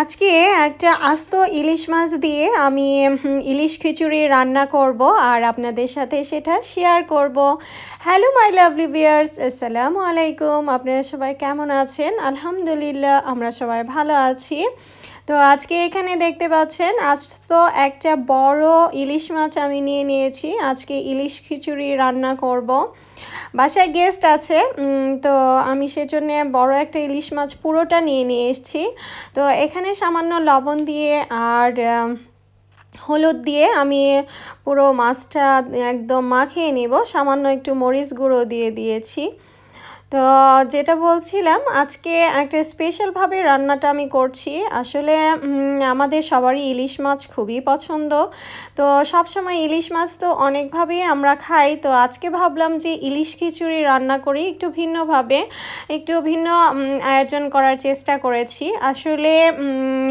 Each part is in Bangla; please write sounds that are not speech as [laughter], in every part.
আজকে একটা আস্ত ইলিশ মাছ দিয়ে আমি ইলিশ খিচুড়ি রান্না করব আর আপনাদের সাথে সেটা শেয়ার করব হ্যালো মাই লাভলি বিয়ার্স আসসালামু আলাইকুম আপনারা সবাই কেমন আছেন আলহামদুলিল্লাহ আমরা সবাই ভালো আছি তো আজকে এখানে দেখতে পাচ্ছেন আজ তো একটা বড় ইলিশ মাছ আমি নিয়ে নিয়েছি আজকে ইলিশ খিচুড়ি রান্না করব। বাসায় গেস্ট আছে তো আমি সেজন্য বড় একটা ইলিশ মাছ পুরোটা নিয়ে নিয়ে এসেছি তো এখানে সামান্য লবণ দিয়ে আর হলুদ দিয়ে আমি পুরো মাছটা একদম মাখিয়ে নেব সামান্য একটু মরিচ গুঁড়ো দিয়ে দিয়েছি তো যেটা বলছিলাম আজকে একটা স্পেশালভাবে রান্নাটা আমি করছি আসলে আমাদের সবারই ইলিশ মাছ খুবই পছন্দ তো সবসময় ইলিশ মাছ তো অনেকভাবেই আমরা খাই তো আজকে ভাবলাম যে ইলিশ খিচুড়ি রান্না করি একটু ভিন্নভাবে একটু ভিন্ন আয়োজন করার চেষ্টা করেছি আসলে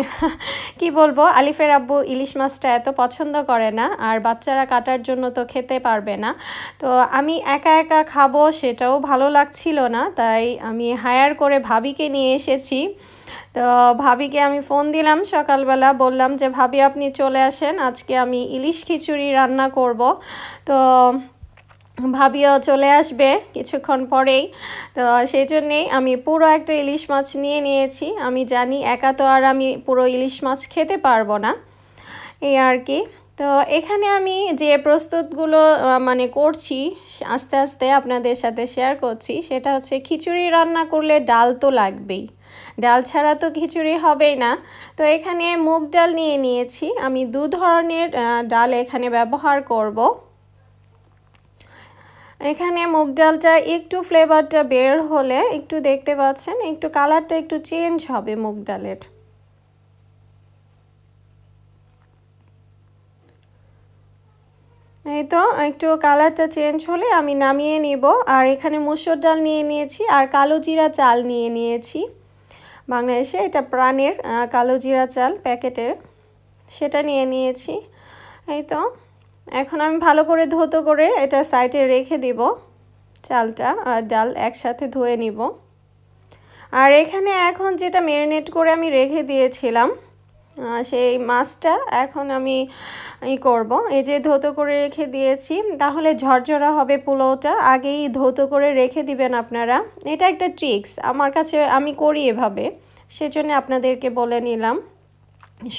[laughs] কি বলবো আলিফের আব্বু ইলিশ মাছটা এত পছন্দ করে না আর বাচ্চারা কাটার জন্য তো খেতে পারবে না তো আমি একা একা খাবো সেটাও ভালো লাগছিল না তাই আমি হায়ার করে ভাবিকে নিয়ে এসেছি তো ভাবিকে আমি ফোন দিলাম সকালবেলা বললাম যে ভাবি আপনি চলে আসেন আজকে আমি ইলিশ খিচুড়ি রান্না করব তো ভাবিও চলে আসবে কিছুক্ষণ পরেই তো সেই জন্যেই আমি পুরো একটা ইলিশ মাছ নিয়ে নিয়েছি আমি জানি একা তো আর আমি পুরো ইলিশ মাছ খেতে পারবো না এই আর কি তো এখানে আমি যে প্রস্তুতগুলো মানে করছি আস্তে আস্তে আপনাদের সাথে শেয়ার করছি সেটা হচ্ছে খিচুড়ি রান্না করলে ডাল তো লাগবেই ডাল ছাড়া তো খিচুড়ি হবেই না তো এখানে মুগ ডাল নিয়ে নিয়েছি আমি দু ধরনের ডাল এখানে ব্যবহার করব। এখানে মুগ ডালটা একটু ফ্লেভারটা বের হলে একটু দেখতে পাচ্ছেন একটু কালারটা একটু চেঞ্জ হবে মুগ ডালের এই তো একটু কালারটা চেঞ্জ হলে আমি নামিয়ে নেব আর এখানে মুসুর ডাল নিয়ে নিয়েছি আর কালো জিরা চাল নিয়ে নিয়েছি বাংলাদেশে এটা প্রাণের কালো জিরা চাল প্যাকেটে সেটা নিয়ে নিয়েছি এই তো এখন আমি ভালো করে ধুত করে এটা সাইডে রেখে দিব চালটা আর ডাল একসাথে ধুয়ে নিব আর এখানে এখন যেটা মেরিনেট করে আমি রেখে দিয়েছিলাম সেই মাছটা এখন আমি করব এই যে ধৌতো করে রেখে দিয়েছি তাহলে ঝরঝরা হবে পোলাওটা আগেই ধৌতো করে রেখে দিবেন আপনারা এটা একটা ট্রিক্স আমার কাছে আমি করি এভাবে সেজন্য আপনাদেরকে বলে নিলাম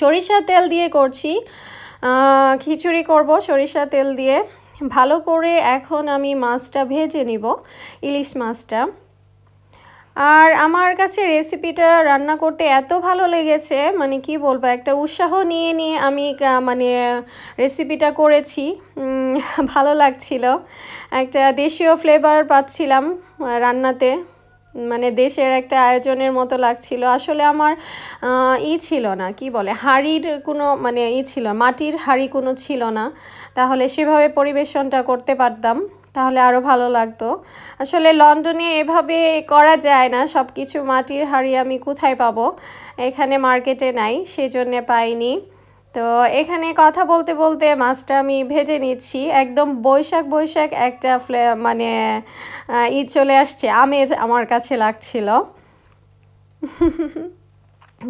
সরিষা তেল দিয়ে করছি খিচুড়ি করব সরিষা তেল দিয়ে ভালো করে এখন আমি মাছটা ভেজে নিব ইলিশ মাছটা আর আমার কাছে রেসিপিটা রান্না করতে এত ভালো লেগেছে মানে কি বলবো একটা উৎসাহ নিয়ে নিয়ে আমি মানে রেসিপিটা করেছি ভালো লাগছিল একটা দেশীয় ফ্লেভার পাচ্ছিলাম রান্নাতে মানে দেশের একটা আয়োজনের মতো লাগছিল আসলে আমার ই ছিল না কি বলে হাড়ির কোনো মানে ই ছিল মাটির হাড়ি কোনো ছিল না তাহলে সেভাবে পরিবেশনটা করতে পারতাম তাহলে আরও ভালো লাগতো আসলে লন্ডনে এভাবে করা যায় না সব কিছু মাটির হাড়ি আমি কোথায় পাবো এখানে মার্কেটে নাই সেজন্যে পাইনি তো এখানে কথা বলতে বলতে মাছটা আমি ভেজে নিচ্ছি একদম বৈশাখ বৈশাখ একটা মানে ঈদ চলে আসছে আমেজ আমার কাছে লাগছিল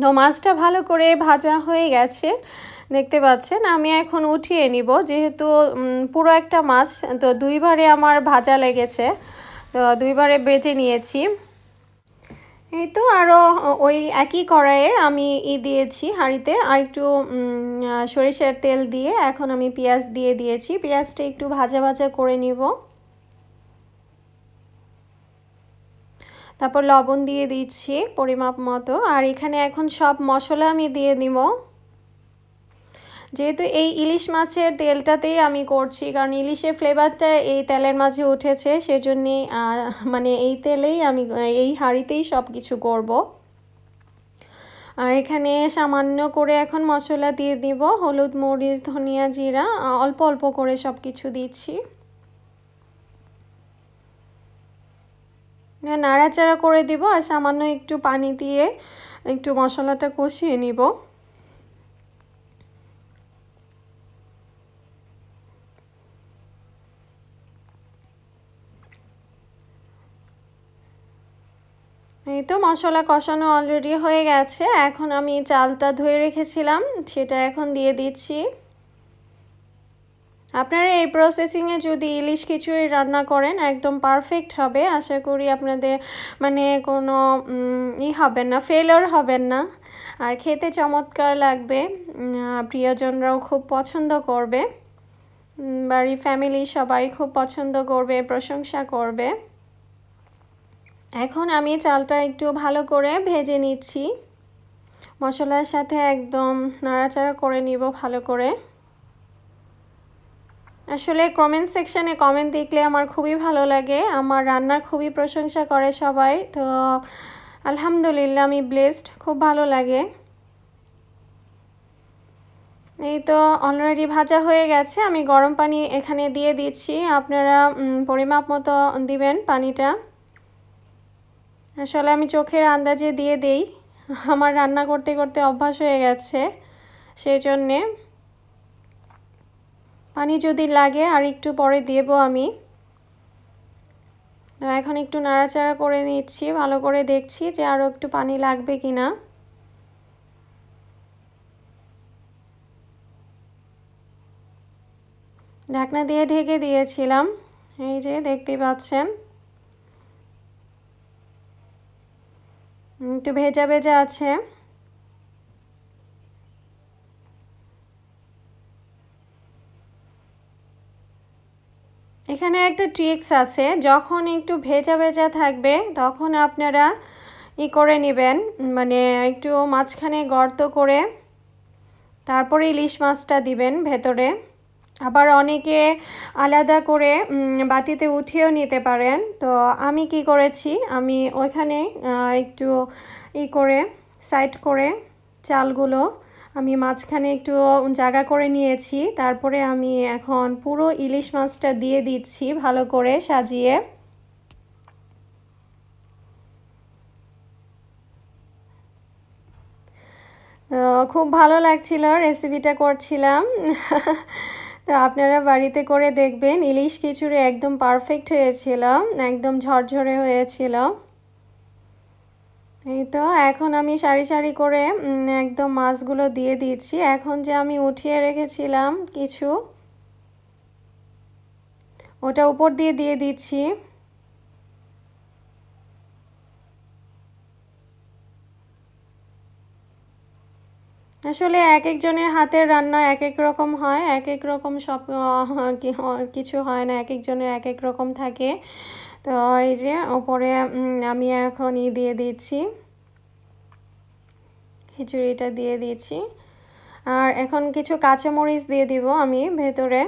তো মাছটা ভালো করে ভাজা হয়ে গেছে দেখতে পাচ্ছেন আমি এখন উঠিয়ে নিব যেহেতু পুরো একটা মাছ তো দুইবারে আমার ভাজা লেগেছে তো দুইবারে বেজে নিয়েছি এই তো আরও ওই একই কড়াইয়ে আমি ই দিয়েছি হাঁড়িতে আর একটু সরিষার তেল দিয়ে এখন আমি পেঁয়াজ দিয়ে দিয়েছি পেঁয়াজটা একটু ভাজা ভাজা করে নিব তারপর লবণ দিয়ে দিচ্ছি পরিমাপ মতো আর এখানে এখন সব মশলা আমি দিয়ে দিব যেহেতু এই ইলিশ মাছের তেলটাতেই আমি করছি কারণ ইলিশের ফ্লেভারটা এই তেলের মাঝে উঠেছে সেজন্যে মানে এই তেলেই আমি এই হাঁড়িতেই সব কিছু করবো আর এখানে সামান্য করে এখন মশলা দিয়ে দিব হলুদ মরিচ ধনিয়া জিরা অল্প অল্প করে সব কিছু দিচ্ছি নাড়াচাড়া করে দিব আর সামান্য একটু পানি দিয়ে একটু মশলাটা কষিয়ে নিব এই তো মশলা কষানো অলরেডি হয়ে গেছে এখন আমি চালটা ধুয়ে রেখেছিলাম সেটা এখন দিয়ে দিচ্ছি আপনারা এই প্রসেসিংয়ে যদি ইলিশ খিচুড়ি রান্না করেন একদম পারফেক্ট হবে আশা করি আপনাদের মানে কোনো ই হবেন না ফেলর হবেন না আর খেতে চমৎকার লাগবে প্রিয়জনরাও খুব পছন্দ করবে বাড়ি ফ্যামিলি সবাই খুব পছন্দ করবে প্রশংসা করবে এখন আমি চালটা একটু ভালো করে ভেজে নিচ্ছি মশলার সাথে একদম নাড়াচাড়া করে নিব ভালো করে আসলে কমেন্ট সেকশানে কমেন্ট দেখলে আমার খুবই ভালো লাগে আমার রান্নার খুবই প্রশংসা করে সবাই তো আলহামদুলিল্লাহ আমি ব্লেসড খুব ভালো লাগে এই তো অলরেডি ভাজা হয়ে গেছে আমি গরম পানি এখানে দিয়ে দিচ্ছি আপনারা পরিমাপ মতো দিবেন পানিটা আসলে আমি চোখের আন্দাজে দিয়ে দেই আমার রান্না করতে করতে অভ্যাস হয়ে গেছে সেই জন্যে পানি যদি লাগে আর একটু পরে দেবো আমি এখন একটু নাড়াচাড়া করে নিচ্ছি ভালো করে দেখছি যে আরও একটু পানি লাগবে কি না ঢাকনা দিয়ে ঢেকে দিয়েছিলাম এই যে দেখতে পাচ্ছেন একটু ভেজা ভেজা আছে এখানে একটা ট্রিক্স আছে যখন একটু ভেজা ভেজা থাকবে তখন আপনারা ই করে নেবেন মানে একটু মাঝখানে গর্ত করে তারপরে ইলিশ মাছটা দিবেন ভেতরে আবার অনেকে আলাদা করে বাটিতে উঠিয়েও নিতে পারেন তো আমি কি করেছি আমি ওইখানে একটু ই করে সাইড করে চালগুলো আমি মাঝখানে একটু জায়গা করে নিয়েছি তারপরে আমি এখন পুরো ইলিশ মাছটা দিয়ে দিচ্ছি ভালো করে সাজিয়ে খুব ভালো লাগছিল রেসিপিটা করছিলাম [laughs] আপনারা বাড়িতে করে দেখবেন ইলিশ খিচুড়ি একদম পারফেক্ট হয়েছিল একদম ঝরঝরে হয়েছিল এই তো এখন আমি সারি সারি করে একদম মাছগুলো দিয়ে দিচ্ছি এখন যে আমি উঠিয়ে রেখেছিলাম কিছু ওটা উপর দিয়ে দিয়ে দিচ্ছি আসলে এক একজনের হাতের রান্না এক এক রকম হয় এক এক রকম সব কিছু হয় না এক একজনের এক এক রকম থাকে তো এই যে ওপরে আমি এখনই দিয়ে দিচ্ছি খিচুড়িটা দিয়ে দিয়েছি আর এখন কিছু কাঁচামরিচ দিয়ে দিব আমি ভেতরে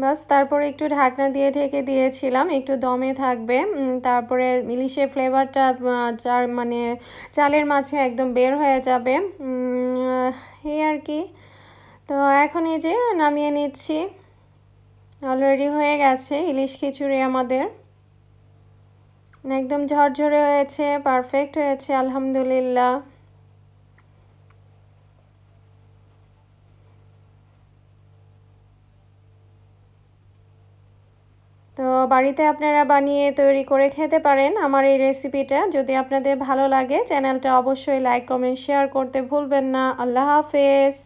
বাস তারপরে একটু ঢাকনা দিয়ে ঢেকে দিয়েছিলাম একটু দমে থাকবে তারপরে ইলিশের ফ্লেভারটা চার মানে চালের মাছে একদম বের হয়ে যাবে এই আর কি তো এখন এই যে নামিয়ে নিচ্ছি অলরেডি হয়ে গেছে ইলিশ খিচুড়ি আমাদের একদম ঝরঝরে হয়েছে পারফেক্ট হয়েছে আলহামদুলিল্লাহ তো বাড়িতে আপনারা বানিয়ে তৈরি করে খেতে পারেন আমার এই রেসিপিটা যদি আপনাদের ভালো লাগে চ্যানেলটা অবশ্যই লাইক কমেন্ট শেয়ার করতে ভুলবেন না আল্লাহ হাফেজ